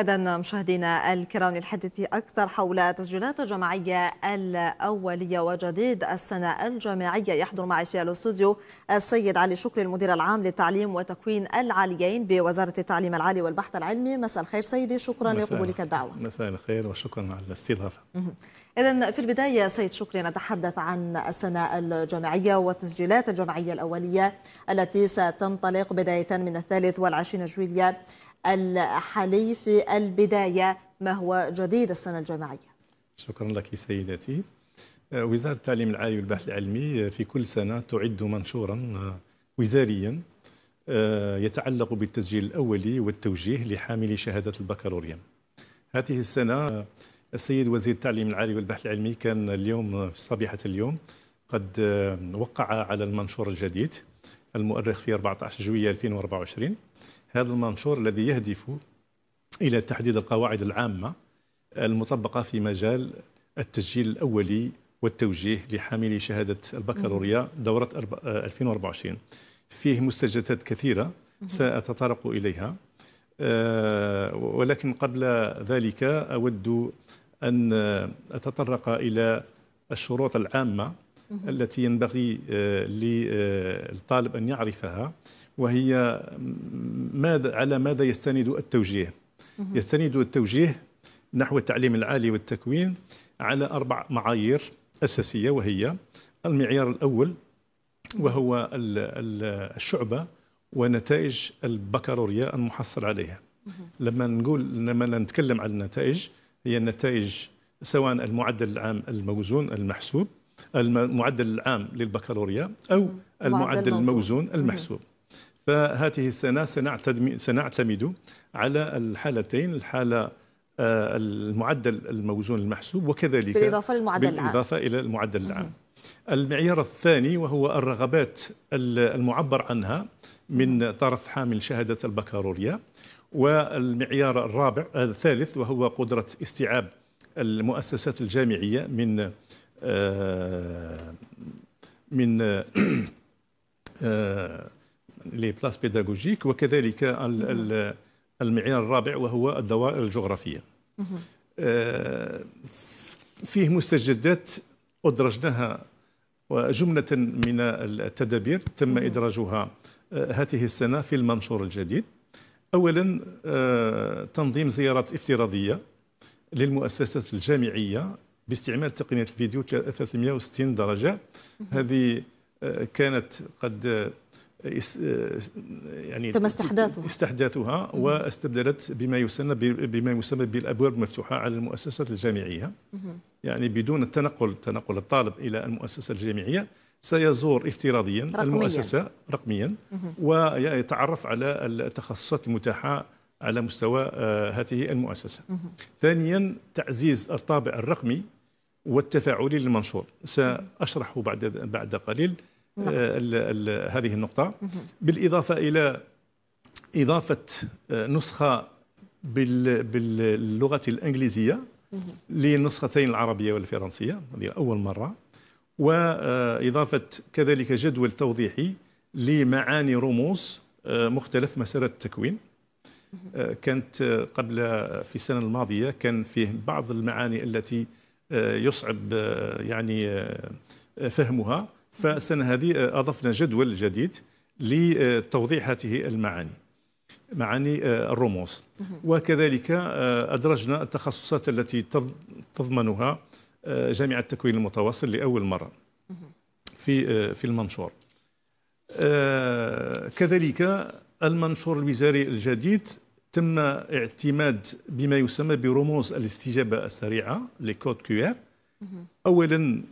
إذا مشاهدينا الكرام للحديث أكثر حول تسجيلات الجماعية الأولية وجديد السنة الجامعية يحضر معي في الاستوديو السيد علي شكري المدير العام للتعليم وتكوين العاليين بوزارة التعليم العالي والبحث العلمي مساء الخير سيدي شكرا لقبولك الدعوة مساء الخير وشكرا على الاستضافة إذا في البداية سيد شكري نتحدث عن السنة الجامعية والتسجيلات الجامعية الأولية التي ستنطلق بداية من الثالث والعشرين جويلية الحالي في البداية ما هو جديد السنة الجامعية شكرا لك سيدتي آه، وزارة التعليم العالي والبحث العلمي آه، في كل سنة تعد منشورا آه، وزاريا يتعلق بالتسجيل الأولي والتوجيه لحاملي شهادة البكالوريا هذه السنة السيد وزير التعليم العالي والبحث العلمي كان اليوم في صبيحة اليوم قد وقع على المنشور الجديد المؤرخ في 14 جويلية 2024 هذا المنشور الذي يهدف إلى تحديد القواعد العامة المطبقة في مجال التسجيل الأولي والتوجيه لحاملي شهادة البكالوريا دورة 2024 آه، فيه مستجدات كثيرة سأتطرق إليها آه، ولكن قبل ذلك أود أن أتطرق إلى الشروط العامة التي ينبغي آه، للطالب أن يعرفها وهي ماذا على ماذا يستند التوجيه يستند التوجيه نحو التعليم العالي والتكوين على أربع معايير أساسية وهي المعيار الأول وهو الشعبة ونتائج البكالوريا المحصل عليها لما نقول لما نتكلم عن النتائج هي النتائج سواء المعدل العام الموزون المحسوب المعدل العام للبكالوريا او المعدل الموزون المحسوب فهذه السنة سنعتمد على الحالتين الحالة آه، المعدل الموزون المحسوب وكذلك بالإضافة للمعدل بالإضافة العام. إلى المعدل العام المعيار الثاني وهو الرغبات المعبر عنها من طرف حامل شهادة البكالوريا والمعيار الرابع الثالث وهو قدرة استيعاب المؤسسات الجامعية من آه، من آه، لي بلاس بيداغوجيك وكذلك المعيار الرابع وهو الدوائر الجغرافيه آه، فيه مستجدات ادرجناها وجمله من التدابير تم ادراجها آه، هذه السنه في المنشور الجديد اولا آه، تنظيم زيارات افتراضيه للمؤسسات الجامعيه باستعمال تقنيه الفيديو 360 درجه هذه كانت قد يعني تم استحداثها استحداثها واستبدلت بما يسمى بما يسمى بالابواب المفتوحه على المؤسسات الجامعيه يعني بدون التنقل تنقل الطالب الى المؤسسه الجامعيه سيزور افتراضيا رقمياً. المؤسسه رقميا ويتعرف على التخصصات المتاحه على مستوى آه، هذه المؤسسه. ثانيا تعزيز الطابع الرقمي والتفاعلي للمنشور ساشرح بعد بعد قليل نعم. آه، هذه النقطة بالإضافة إلى إضافة آه، نسخة باللغة الإنجليزية للنسختين العربية والفرنسية هذه أول مرة وإضافة آه، كذلك جدول توضيحي لمعاني رموز مختلف مسألة التكوين كانت قبل في السنة الماضية كان فيه بعض المعاني التي يصعب يعني فهمها فالسنة هذه آه، أضفنا جدول جديد لتوضيح هذه المعاني معاني آه، الرموز وكذلك آه، أدرجنا التخصصات التي تضمنها جامعة التكوين المتواصل لأول مرة في في المنشور كذلك المنشور الوزاري الجديد تم اعتماد بما يسمى برموز الاستجابة السريعة لكود كيو اولا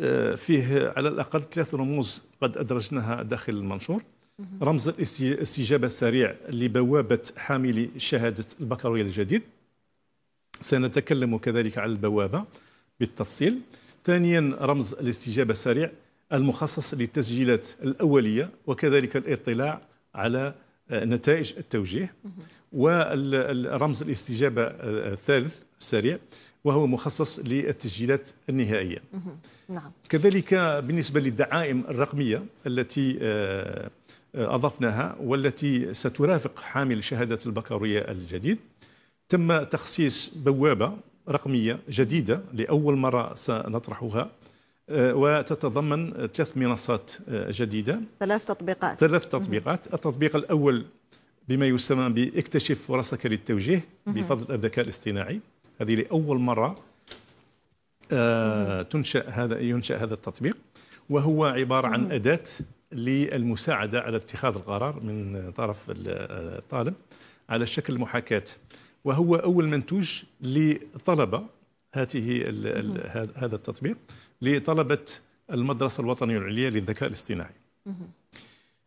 آه، فيه على الأقل ثلاث رموز قد أدرجناها داخل المنشور رمز الاستجابة السريع لبوابة حاملي شهادة البكالوريا الجديد سنتكلم كذلك على البوابة بالتفصيل ثانيا رمز الاستجابة السريع المخصص للتسجيلات الأولية وكذلك الاطلاع على آه، نتائج التوجيه والرمز الاستجابة آه، الثالث السريع وهو مخصص للتسجيلات النهائية نعم. كذلك بالنسبة للدعائم الرقمية التي آه، أضفناها والتي سترافق حامل شهادة البكالوريا الجديد تم تخصيص بوابة رقمية جديدة لأول مرة سنطرحها آه، وتتضمن ثلاث منصات آه، جديدة ثلاث تطبيقات ثلاث تطبيقات التطبيق الأول بما يسمى باكتشف فرصك للتوجيه بفضل الذكاء الاصطناعي هذه لأول مرة آه، تنشأ هذا ينشأ هذا التطبيق وهو عبارة عن أداة للمساعدة على اتخاذ القرار من طرف الطالب آه، على شكل محاكاة وهو أول منتوج لطلبة هذه هذا التطبيق لطلبة المدرسة الوطنية العليا للذكاء الاصطناعي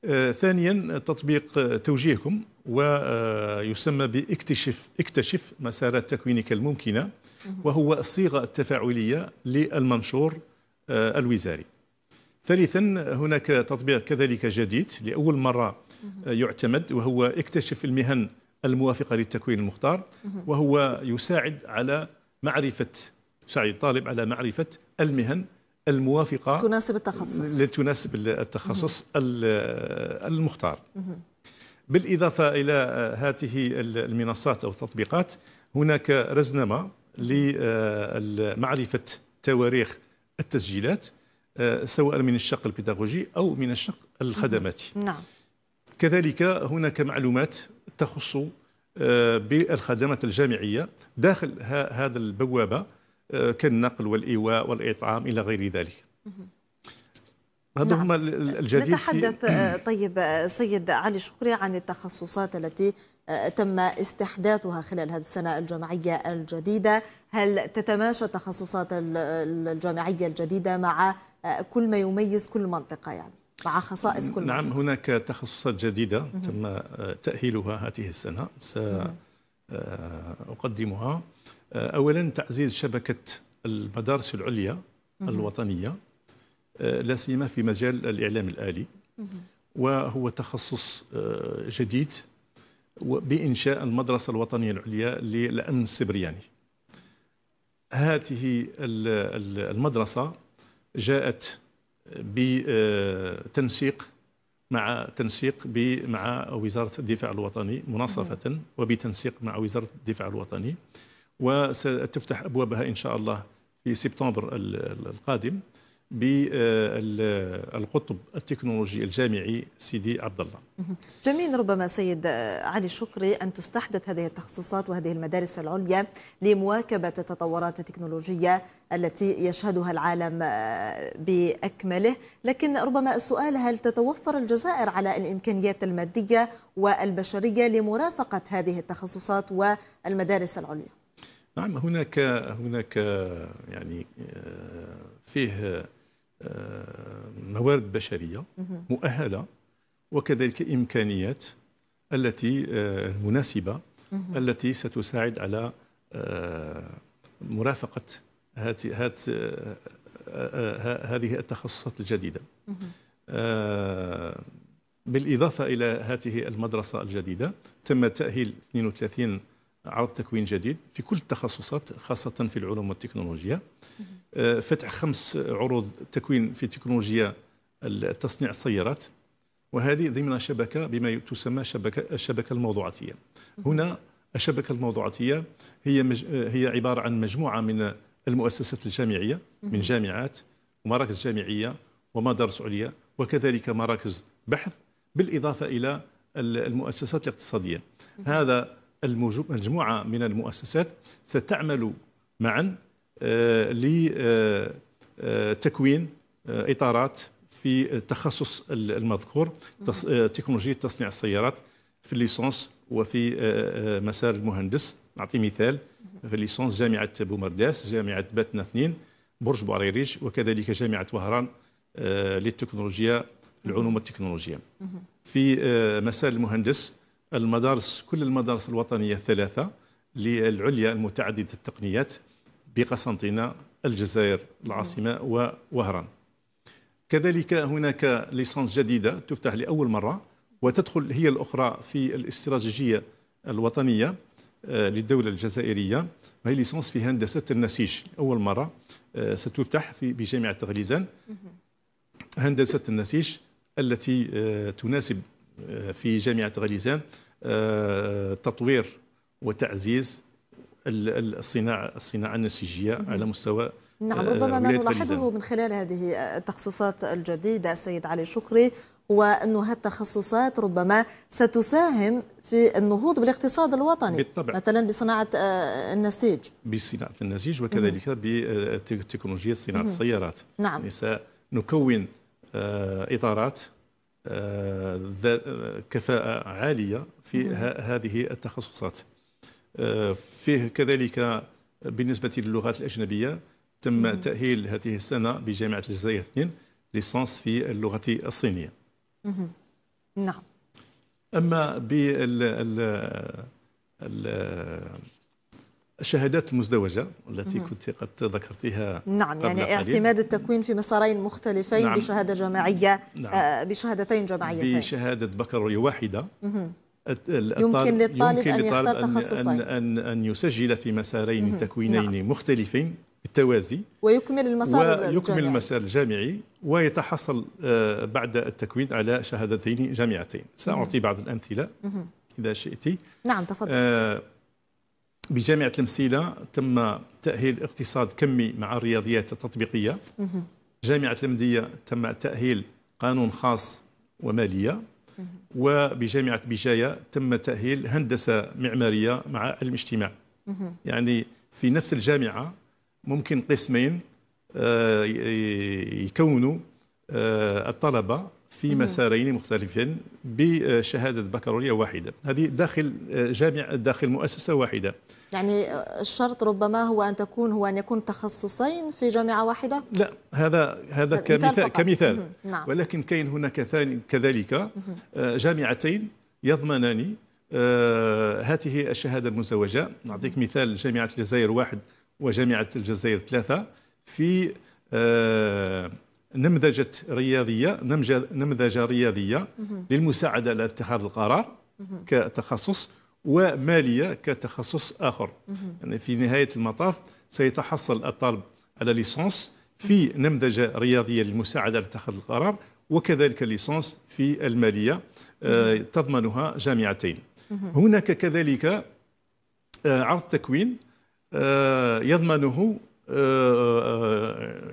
آه، ثانيا تطبيق توجيهكم ويسمى باكتشف اكتشف مسارات تكوينك الممكنه وهو الصيغه التفاعليه للمنشور آه، الوزاري. ثالثا هناك تطبيق كذلك جديد لاول مره آه، يعتمد وهو اكتشف المهن الموافقه للتكوين المختار وهو يساعد على معرفه يساعد الطالب على معرفه المهن الموافقه تناسب التخصص لتناسب تناسب التخصص المختار بالاضافه الى هذه المنصات او التطبيقات هناك رزنمه لمعرفه تواريخ التسجيلات آه، سواء من الشق البيداغوجي او من الشق الخدماتي نعم كذلك هناك معلومات تخص آه، بالخدمات الجامعيه داخل هذا البوابه كالنقل والايواء والاطعام الى غير ذلك هذا نعم. هما الجديد نتحدث آه، طيب آه، سيد علي شكري عن التخصصات التي آه، تم استحداثها خلال هذه السنة الجامعية الجديدة هل تتماشى التخصصات الجامعية الجديدة مع كل ما يميز كل منطقة يعني مع خصائص كل نعم منطقة؟ هناك تخصصات جديدة تم تأهيلها هذه السنة سأقدمها آه، اولا تعزيز شبكه المدارس العليا الوطنيه آه، لا سيما في مجال الاعلام الالي وهو تخصص آه، جديد بانشاء المدرسه الوطنيه العليا للامن السبرياني هذه المدرسه جاءت بتنسيق مع تنسيق مع وزاره الدفاع الوطني مناصفه وبتنسيق مع وزاره الدفاع الوطني وستفتح أبوابها إن شاء الله في سبتمبر القادم بالقطب التكنولوجي الجامعي سيدي عبد الله. جميل ربما سيد علي شكري ان تستحدث هذه التخصصات وهذه المدارس العليا لمواكبه التطورات التكنولوجيه التي يشهدها العالم باكمله، لكن ربما السؤال هل تتوفر الجزائر على الامكانيات الماديه والبشريه لمرافقه هذه التخصصات والمدارس العليا؟ نعم هناك هناك يعني آه، فيه آه، موارد بشريه مؤهله وكذلك امكانيات التي آه، المناسبه التي ستساعد على مرافقه هذه التخصصات الجديده بالإضافة إلى هذه المدرسة الجديدة تم تأهيل 32 عرض تكوين جديد في كل التخصصات خاصة في العلوم والتكنولوجيا آه، فتح خمس عروض تكوين في تكنولوجيا تصنيع السيارات وهذه ضمن شبكة بما تسمى شبكة الشبكة الموضوعاتية هنا الشبكة الموضوعاتية هي مج... هي عبارة عن مجموعة من المؤسسات الجامعية من جامعات ومراكز جامعية ومدارس عليا وكذلك مراكز بحث بالإضافة إلى المؤسسات الاقتصادية هذا مجموعة من المؤسسات ستعمل معا آه، لتكوين آه، آه، إطارات في التخصص المذكور تكنولوجيا تصنيع السيارات في الليسونس وفي مسار المهندس نعطي مثال في الليسونس جامعة بومرداس جامعة باتنا اثنين برج بوعريريج وكذلك جامعة وهران للتكنولوجيا العلوم التكنولوجية في مسار المهندس المدارس كل المدارس الوطنيه الثلاثه للعليا المتعدده التقنيات بقسنطينه الجزائر العاصمه ووهران كذلك هناك ليسانس جديده تفتح لاول مره وتدخل هي الاخرى في الاستراتيجيه الوطنيه آه، للدوله الجزائريه وهي ليسانس في هندسه النسيج اول مره آه، ستفتح في بجامعه غليزان هندسه النسيج التي آه، تناسب آه، في جامعة غليزان آه، تطوير وتعزيز الصناعة الصناعة النسيجية على مستوى نعم آه، ربما ما نلاحظه من خلال هذه التخصصات الجديدة السيد علي شكري هو أن هالتخصصات ربما ستساهم في النهوض بالاقتصاد الوطني بالطبع. مثلا بصناعة النسيج بصناعة النسيج وكذلك بتكنولوجيا صناعة السيارات نعم يعني سنكون إطارات آه، آه، كفاءة عالية في هذه التخصصات آه، فيه كذلك بالنسبة للغات الأجنبية تم تأهيل هذه السنة بجامعة الجزائر 2 ليسانس في اللغة الصينية نعم أما بال الشهادات المزدوجة التي كنت قد ذكرتيها نعم يعني اعتماد التكوين في مسارين مختلفين نعم بشهادة جامعية نعم آه، بشهادتين جامعيتين بشهادة بكالوريا واحدة يمكن للطالب يمكن أن يختار تخصصين أن, أن, أن يسجل في مسارين مم. تكوينين نعم. مختلفين بالتوازي ويكمل المسار ويكمل ويكمل المسار الجامعي ويتحصل آه، بعد التكوين على شهادتين جامعتين سأعطي بعض الأمثلة مم. إذا شئت نعم تفضل آه بجامعة المسيلة تم تأهيل اقتصاد كمي مع الرياضيات التطبيقية جامعة المدية تم تأهيل قانون خاص ومالية وبجامعة بجاية تم تأهيل هندسة معمارية مع اجتماع يعني في نفس الجامعة ممكن قسمين آه، يكونوا آه، الطلبة في مسارين مختلفين بشهادة بكالوريا واحدة هذه داخل آه، جامع داخل مؤسسة واحدة يعني آه، الشرط ربما هو أن تكون هو أن يكون تخصصين في جامعة واحدة لا هذا هذا كمثال, فقط. كمثال نعم. ولكن كاين هناك ثاني كذلك آه، جامعتين يضمنان هذه الشهادة المزدوجة نعطيك مثال جامعة الجزائر واحد وجامعة الجزائر ثلاثة في نمذجة رياضية نمذجة رياضية للمساعدة على اتخاذ القرار كتخصص ومالية كتخصص آخر يعني في نهاية المطاف سيتحصل الطالب على ليسانس في نمذجة رياضية للمساعدة على اتخاذ القرار وكذلك ليسانس في المالية آه، تضمنها جامعتين هناك كذلك آه، عرض تكوين آه، يضمنه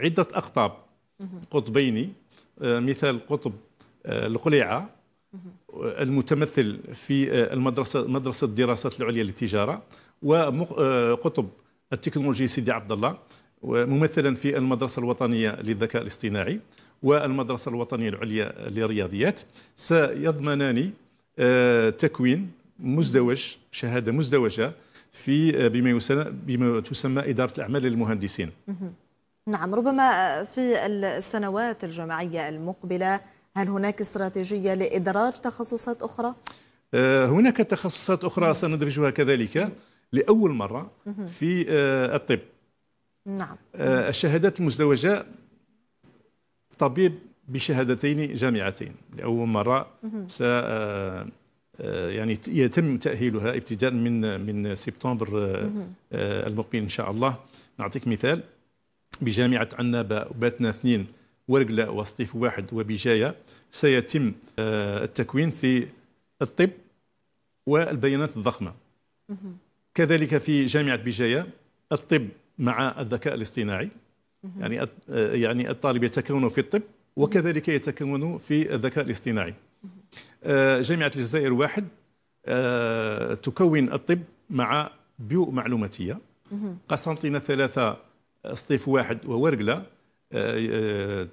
عدة أقطاب قطبين آه، مثال قطب آه، القليعه المتمثل في آه، المدرسه مدرسه الدراسات العليا للتجاره وقطب التكنولوجي سيدي عبد الله ممثلا في المدرسه الوطنيه للذكاء الاصطناعي والمدرسه الوطنيه العليا للرياضيات سيضمنان تكوين مزدوج شهاده مزدوجه في بما, بما تسمى اداره الاعمال للمهندسين نعم ربما في السنوات الجامعية المقبلة هل هناك استراتيجية لإدراج تخصصات أخرى؟ آه، هناك تخصصات أخرى سندرجها كذلك لأول مرة في آه، الطب نعم آه، الشهادات المزدوجة طبيب بشهادتين جامعتين لأول مرة س يعني يتم تأهيلها ابتداء من من سبتمبر المقبل إن شاء الله نعطيك مثال بجامعة عنابة وباتنا اثنين ورقلة وسطيف واحد وبجاية سيتم آه، التكوين في الطب والبيانات الضخمة كذلك في جامعة بجاية الطب مع الذكاء الاصطناعي يعني آه، يعني الطالب يتكون في الطب وكذلك يتكون في الذكاء الاصطناعي آه، جامعة الجزائر واحد تكون الطب مع بيئة معلوماتية قسنطينة ثلاثة سطيف واحد وورقله آه، آه،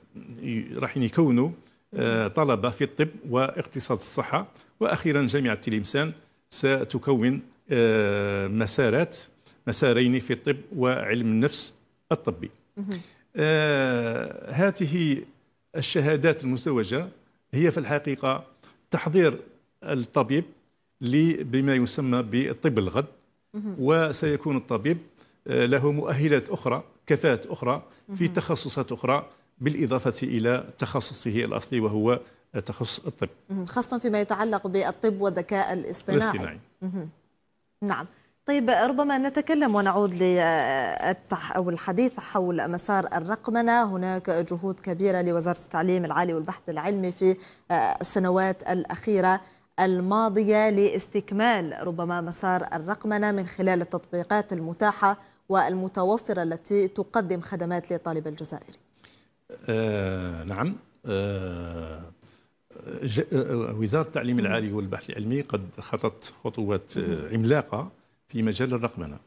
راح يكونوا آه، طلبه في الطب واقتصاد الصحه واخيرا جامعه تلمسان ستكون مسارات مسارين في الطب وعلم النفس الطبي هذه الشهادات المزدوجه هي في الحقيقه تحضير الطبيب بما يسمى بالطب الغد وسيكون الطبيب آه، له مؤهلات أخرى كفاءات أخرى في تخصصات أخرى بالإضافة إلى تخصصه الأصلي وهو تخصص الطب خاصة فيما يتعلق بالطب والذكاء الاصطناعي الاصطناعي نعم طيب ربما نتكلم ونعود للتح أو الحديث حول مسار الرقمنة هناك جهود كبيرة لوزارة التعليم العالي والبحث العلمي في آه، السنوات الأخيرة الماضية لاستكمال ربما مسار الرقمنة من خلال التطبيقات المتاحة والمتوفرة التي تقدم خدمات للطالب الجزائري آه نعم آه, آه، وزارة التعليم العالي والبحث العلمي قد خطت خطوات آه، عملاقة في مجال الرقمنة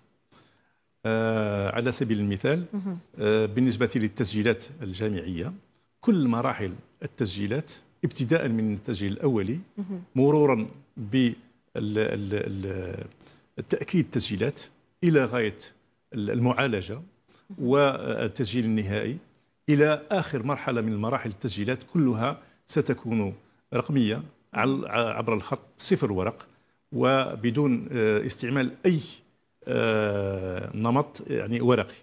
آه على سبيل المثال آه بالنسبة للتسجيلات الجامعية كل مراحل التسجيلات ابتداء من التسجيل الأولي مرورا بالتأكيد التسجيلات إلى غاية المعالجه والتسجيل النهائي الى اخر مرحله من مراحل التسجيلات كلها ستكون رقميه عبر الخط صفر ورق وبدون آه، استعمال اي آه، نمط يعني ورقي.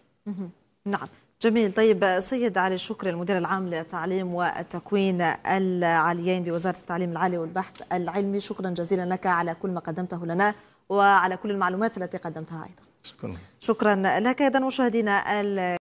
نعم. جميل طيب سيد علي شكري المدير العام للتعليم والتكوين العاليين بوزارة التعليم العالي والبحث العلمي شكرا جزيلا لك على كل ما قدمته لنا وعلى كل المعلومات التي قدمتها أيضا شكرا, شكرا لك ايضا مشاهدينا